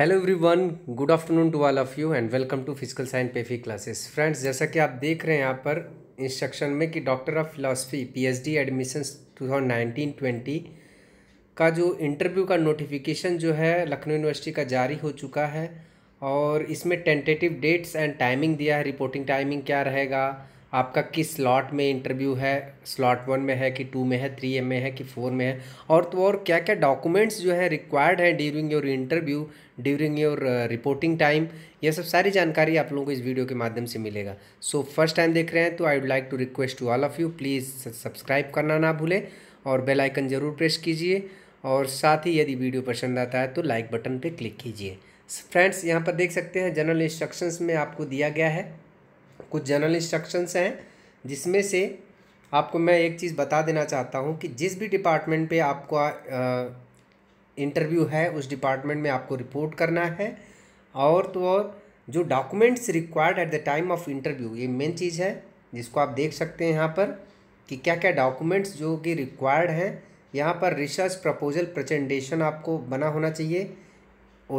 Hello everyone good afternoon to all of you and welcome to physical science पेफी classes friends जैसा कि आप देख रहे हैं यहाँ पर इंस्ट्रक्शन में कि doctor of philosophy PhD admissions 2019-20 का जो इंटरव्यू का नोटिफिकेशन जो है लखनऊ यूनिवर्सिटी का जारी हो चुका है और इसमें टेंटेटिव डेट्स एंड टाइमिंग दिया है रिपोर्टिंग टाइमिंग क्या रहेगा आपका किस स्लॉट में इंटरव्यू है स्लॉट वन में है कि टू में है थ्री में है कि फोर में है और तो और क्या क्या डॉक्यूमेंट्स जो है रिक्वायर्ड हैं during your interview during your reporting time ये सब सारी जानकारी आप लोगों को इस वीडियो के माध्यम से मिलेगा सो फर्स्ट टाइम देख रहे हैं तो I would like to request to all of you please subscribe करना ना भूलें और बेलाइकन ज़रूर प्रेस कीजिए और साथ ही यदि वीडियो पसंद आता है तो लाइक बटन पर क्लिक कीजिए फ्रेंड्स यहाँ पर देख सकते हैं जनरल इंस्ट्रक्शंस में आपको दिया गया है कुछ जनरल इंस्ट्रक्शंस हैं जिसमें से आपको मैं एक चीज़ बता देना चाहता हूँ कि जिस भी डिपार्टमेंट पे आपका इंटरव्यू है उस डिपार्टमेंट में आपको रिपोर्ट करना है और तो और जो documents required at the time of interview ये मेन चीज़ है जिसको आप देख सकते हैं यहाँ पर कि क्या क्या डॉक्यूमेंट्स जो कि रिक्वायर्ड हैं यहाँ पर रिसर्च प्रपोजल प्रजेंटेशन आपको बना होना चाहिए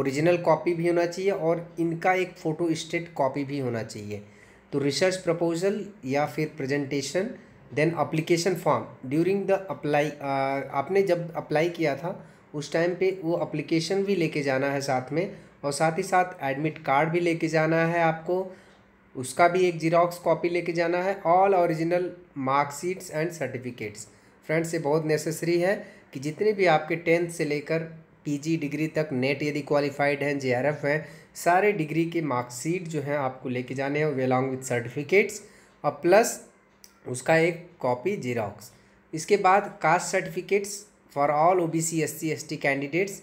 ओरिजिनल कॉपी भी होना चाहिए और इनका एक फ़ोटो स्टेट कॉपी भी होना चाहिए तो रिसर्च प्रपोजल या फिर presentation then application form during the apply आपने जब अप्लाई किया था उस टाइम पे वो अप्लीकेशन भी लेके जाना है साथ में और साथ ही साथ एडमिट कार्ड भी लेके जाना है आपको उसका भी एक जीरोक्स कॉपी लेके जाना है all original marksheets and certificates friends ये बहुत नेसेसरी है कि जितने भी आपके टेंथ से लेकर पीजी डिग्री तक नेट यदि क्वालिफाइड हैं जे हैं सारे डिग्री के मार्कशीट जो हैं आपको लेके जाने हैं अलॉन्ग विथ सर्टिफिकेट्स और प्लस उसका एक कॉपी जीरोक्स इसके बाद caste certificates for all O B C S C S T candidates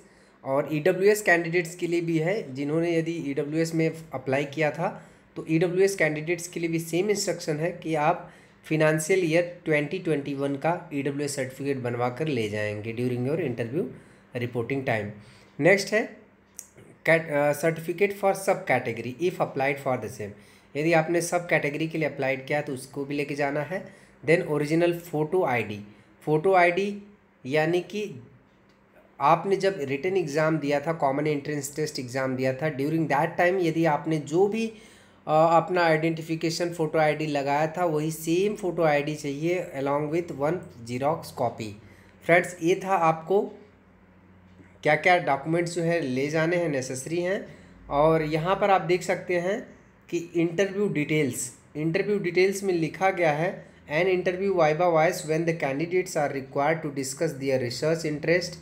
और ई डब्ल्यू एस कैंडिडेट्स के लिए भी है जिन्होंने यदि ई डब्ल्यू एस में अप्लाई किया था तो ई डब्ल्यू एस कैंडिडेट्स के लिए भी सेम इंस्ट्रक्शन है कि आप financial year twenty twenty one का ई डब्ल्यू एस सर्टिफिकेट बनवा कर ले जाएंगे during your interview reporting time next है certificate for sub category if applied for the same यदि आपने सब कैटेगरी के लिए अप्लाइड किया तो उसको भी लेके जाना है then original photo ID photo ID यानी कि आपने जब रिटर्न एग्ज़ाम दिया था कॉमन एंट्रेंस टेस्ट एग्ज़ाम दिया था ड्यूरिंग दैट टाइम यदि आपने जो भी uh, अपना आइडेंटिफिकेशन फ़ोटो आईडी लगाया था वही सेम फ़ोटो आईडी चाहिए along with one xerox copy friends ये था आपको क्या क्या डॉक्यूमेंट्स जो है ले जाने हैं नेसेसरी हैं और यहाँ पर आप देख सकते हैं कि इंटरव्यू डिटेल्स इंटरव्यू डिटेल्स में लिखा गया है an interview viva voce when the candidates are required to discuss their research interest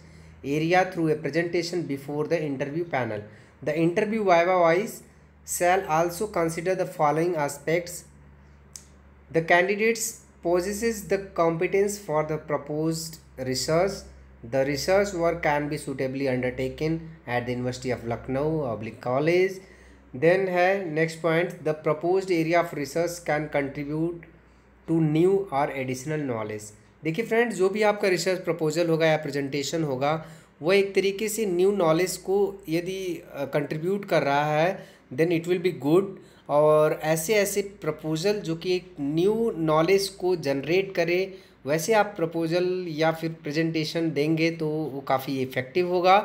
area through a presentation before the interview panel the interview viva voce shall also consider the following aspects the candidates possess the competence for the propose research The research work can be suitably undertaken at the University of Lucknow Public College. Then hai next point the proposed area of research can contribute to new or additional knowledge. देखिए friends जो भी आपका research proposal होगा या presentation होगा वो एक तरीके से न्यू नॉलेज को यदि कंट्रीब्यूट कर रहा है then it will be good और ऐसे ऐसे प्रपोजल जो कि एक न्यू नॉलेज को जनरेट करे वैसे आप प्रपोज़ल या फिर प्रेजेंटेशन देंगे तो वो काफ़ी इफ़ेक्टिव होगा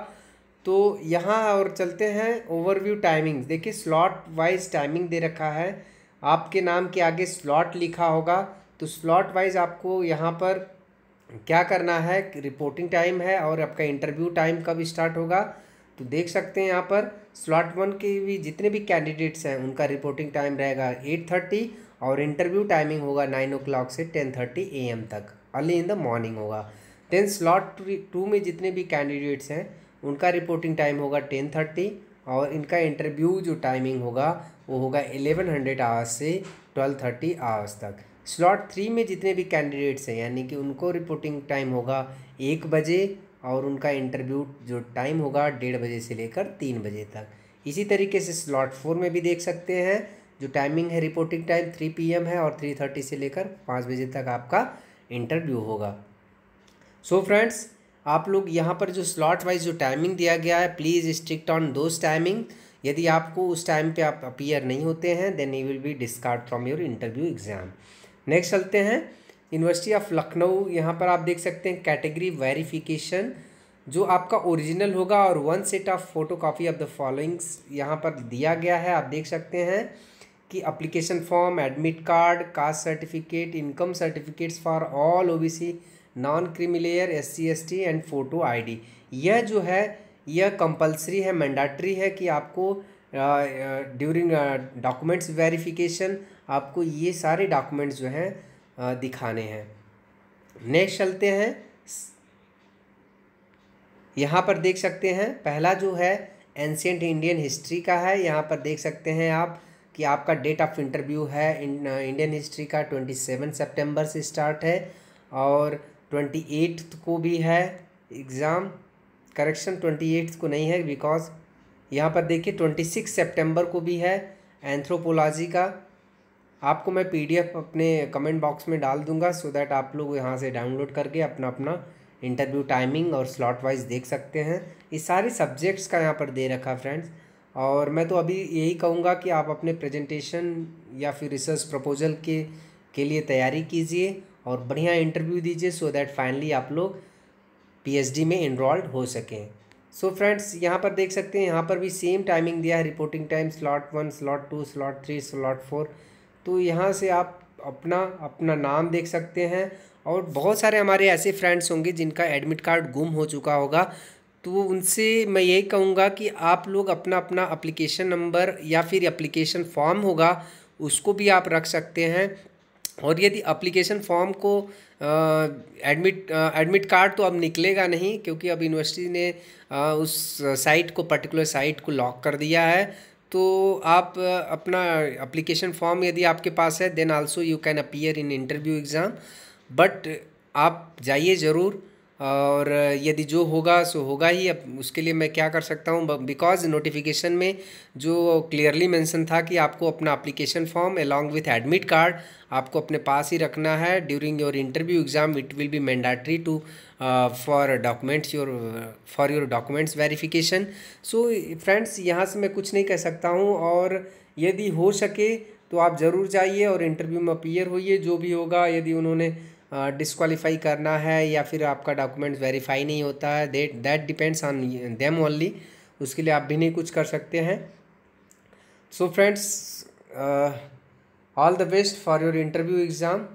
तो यहाँ और चलते हैं ओवरव्यू टाइमिंग्स देखिए स्लॉट वाइज टाइमिंग दे रखा है आपके नाम के आगे स्लॉट लिखा होगा तो स्लॉट वाइज आपको यहाँ पर क्या करना है रिपोर्टिंग टाइम है और आपका इंटरव्यू टाइम कब स्टार्ट होगा तो देख सकते हैं यहाँ पर स्लॉट वन के भी जितने भी कैंडिडेट्स हैं उनका रिपोर्टिंग टाइम रहेगा एट थर्टी और इंटरव्यू टाइमिंग होगा नाइन ओ क्लाक से टेन थर्टी ए एम तक अर्ली इन द मॉर्निंग होगा देन स्लॉट टू में जितने भी कैंडिडेट्स हैं उनका रिपोर्टिंग टाइम होगा टेन थर्टी और इनका इंटरव्यू जो टाइमिंग होगा वो होगा एलेवन हंड्रेड आवर्स से ट्वेल्व थर्टी आवर्स तक स्लॉट थ्री में जितने भी कैंडिडेट्स हैं यानी कि उनको रिपोर्टिंग टाइम होगा एक बजे और उनका इंटरव्यू जो टाइम होगा डेढ़ बजे से लेकर तीन बजे तक इसी तरीके से स्लॉट फोर में भी देख सकते हैं जो टाइमिंग है रिपोर्टिंग टाइम थ्री पी है और थ्री थर्टी से लेकर पाँच बजे तक आपका इंटरव्यू होगा सो so फ्रेंड्स आप लोग यहाँ पर जो स्लॉट वाइज जो टाइमिंग दिया गया है please strict on those timing यदि आपको उस टाइम पे आप अपीयर नहीं होते हैं then you will be discard from your interview exam next चलते हैं यूनिवर्सिटी ऑफ लखनऊ यहाँ पर आप देख सकते हैं कैटेगरी वेरिफिकेशन जो आपका ओरिजिनल होगा और one set of photo copy of the followings यहाँ पर दिया गया है आप देख सकते हैं कि application form admit card caste certificate income certificates for all OBC non creamy layer S C S T and photo ID यह जो है यह कंपलसरी है मैंडाट्री है कि आपको ड्यूरिंग डॉक्यूमेंट्स वेरिफिकेशन आपको ये सारे डॉक्यूमेंट्स जो हैं दिखाने हैं नेक्स्ट चलते हैं यहाँ पर देख सकते हैं पहला जो है एंशियंट इंडियन हिस्ट्री का है यहाँ पर देख सकते हैं आप कि आपका डेट ऑफ इंटरव्यू है इंडियन हिस्ट्री uh, का ट्वेंटी सेवन सेप्टेम्बर से स्टार्ट है और ट्वेंटी एट्थ को भी है एग्ज़ाम करेक्शन ट्वेंटी एट्थ को नहीं है बिकॉज यहाँ पर देखिए ट्वेंटी सिक्स सेप्टेम्बर को भी है एंथ्रोपोलॉजी का आपको मैं पीडीएफ अपने कमेंट बॉक्स में डाल दूंगा सो दैट आप लोग यहाँ से डाउनलोड करके अपना अपना इंटरव्यू टाइमिंग और स्लॉट वाइज देख सकते हैं ये सारे सब्जेक्ट्स का यहाँ पर दे रखा फ्रेंड्स और मैं तो अभी यही कहूँगा कि आप अपने प्रेजेंटेशन या फिर रिसर्च प्रपोजल के के लिए तैयारी कीजिए और बढ़िया इंटरव्यू दीजिए सो दैट फाइनली आप लोग पीएचडी में इनरोल्ड हो सकें सो फ्रेंड्स यहाँ पर देख सकते हैं यहाँ पर भी सेम टाइमिंग दिया है reporting time slot one slot two slot three slot four तो यहाँ से आप अपना अपना नाम देख सकते हैं और बहुत सारे हमारे ऐसे फ्रेंड्स होंगे जिनका एडमिट कार्ड गुम हो चुका होगा तो उनसे मैं यही कहूँगा कि आप लोग अपना अपना अप्लीकेशन नंबर या फिर अप्लीकेशन फॉर्म होगा उसको भी आप रख सकते हैं और यदि अप्लीकेशन फॉर्म को एडमिट एडमिट कार्ड तो अब निकलेगा नहीं क्योंकि अब यूनिवर्सिटी ने आ, उस साइट को पर्टिकुलर साइट को लॉक कर दिया है तो आप अपना अप्लीकेशन फॉर्म यदि आपके पास है then also you can appear in interview exam but आप जाइए ज़रूर और यदि जो होगा सो होगा ही अब उसके लिए मैं क्या कर सकता हूँ बिकॉज नोटिफिकेशन में जो क्लियरली मेंशन था कि आपको अपना application form along with admit card आपको अपने पास ही रखना है during your interview exam it will be mandatory to for documents your for your documents verification so friends यहाँ से मैं कुछ नहीं कह सकता हूँ और यदि हो सके तो आप ज़रूर जाइए और इंटरव्यू में अपीयर होइए जो भी होगा यदि उन्होंने डिसक्वालीफाई करना है या फिर आपका डॉक्यूमेंट वेरीफाई नहीं होता है that that depends on them only उसके लिए आप भी नहीं कुछ कर सकते हैं so friends all the best for your interview exam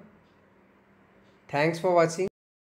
thanks for watching